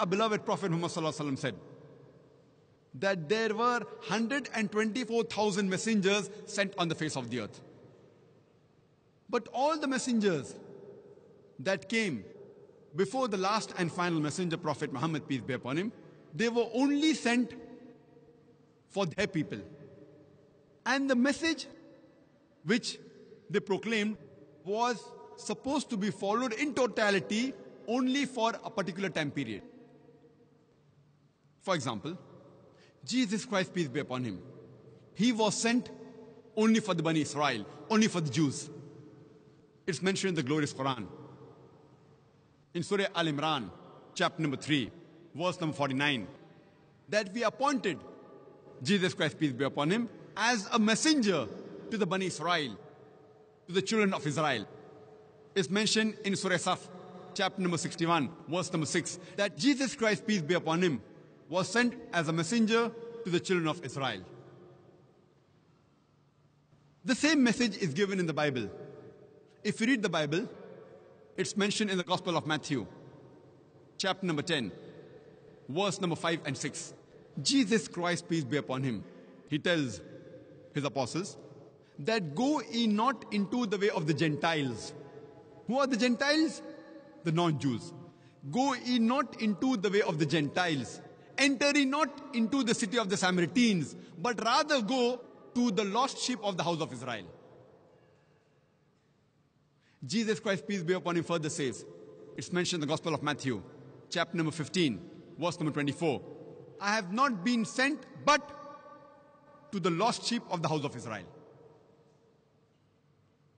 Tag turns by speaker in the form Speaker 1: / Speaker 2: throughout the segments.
Speaker 1: our beloved Prophet Muhammad said that there were 124,000 messengers sent on the face of the earth. But all the messengers that came before the last and final messenger, Prophet Muhammad, peace be upon him, they were only sent for their people. And the message which they proclaimed was supposed to be followed in totality only for a particular time period. For example, Jesus Christ, peace be upon him, he was sent only for the Bani Israel, only for the Jews. It's mentioned in the glorious Quran. In Surah Al Imran, chapter number 3, verse number 49, that we appointed Jesus Christ, peace be upon him, as a messenger to the Bani Israel, to the children of Israel. It's mentioned in Surah Saf, chapter number 61, verse number 6, that Jesus Christ, peace be upon him, was sent as a messenger to the children of Israel. The same message is given in the Bible. If you read the Bible, it's mentioned in the Gospel of Matthew, chapter number 10, verse number 5 and 6. Jesus Christ, peace be upon him, he tells his apostles that go ye not into the way of the Gentiles. Who are the Gentiles? The non Jews. Go ye not into the way of the Gentiles. Enter not into the city of the Samaritans, but rather go to the lost sheep of the house of Israel. Jesus Christ, peace be upon him, further says, it's mentioned in the Gospel of Matthew, chapter number 15, verse number 24. I have not been sent but to the lost sheep of the house of Israel.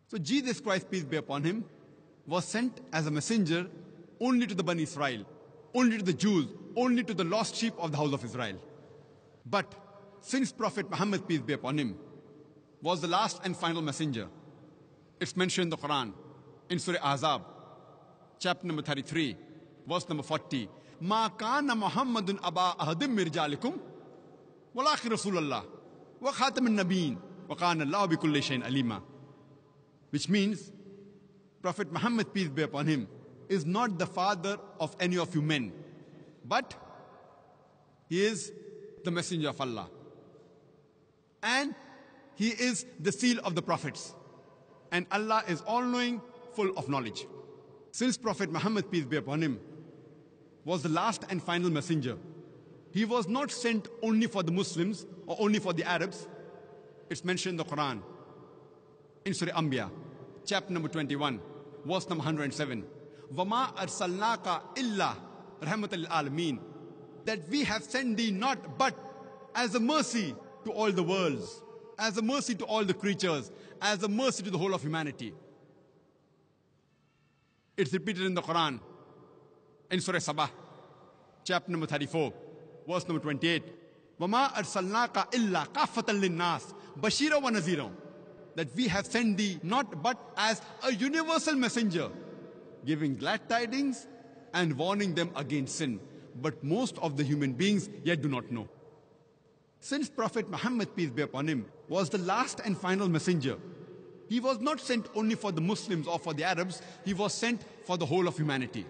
Speaker 1: So Jesus Christ, peace be upon him, was sent as a messenger only to the Bani Israel only to the Jews, only to the lost sheep of the house of Israel. But since Prophet Muhammad, peace be upon him, was the last and final messenger, it's mentioned in the Quran, in Surah Azab, chapter number 33, verse number 40. Ma kana Muhammadun aba ahadim mirjalikum, walakhi Rasulullah, wa khatam al-nabeen, wa kana Allah bi kulli shayin alima. Which means, Prophet Muhammad, peace be upon him, is not the father of any of you men, but he is the messenger of Allah. And he is the seal of the prophets. And Allah is all knowing, full of knowledge. Since Prophet Muhammad, peace be upon him, was the last and final messenger, he was not sent only for the Muslims or only for the Arabs. It's mentioned in the Quran, in Surah Anbiya, chapter number 21, verse number 107. Vama arsalnaka illa rahmatul alameen. That we have sent thee not but as a mercy to all the worlds, as a mercy to all the creatures, as a mercy to the whole of humanity. It's repeated in the Quran, in Surah Saba, chapter number 34, verse number 28. وَمَا أَرْسَلْنَاكَ إِلَّا كَافَةً لِلنَّاسِ بَشِيرًا وَنَذِيرًا That we have sent thee not but as a universal messenger giving glad tidings and warning them against sin. But most of the human beings yet do not know. Since Prophet Muhammad, peace be upon him, was the last and final messenger, he was not sent only for the Muslims or for the Arabs, he was sent for the whole of humanity.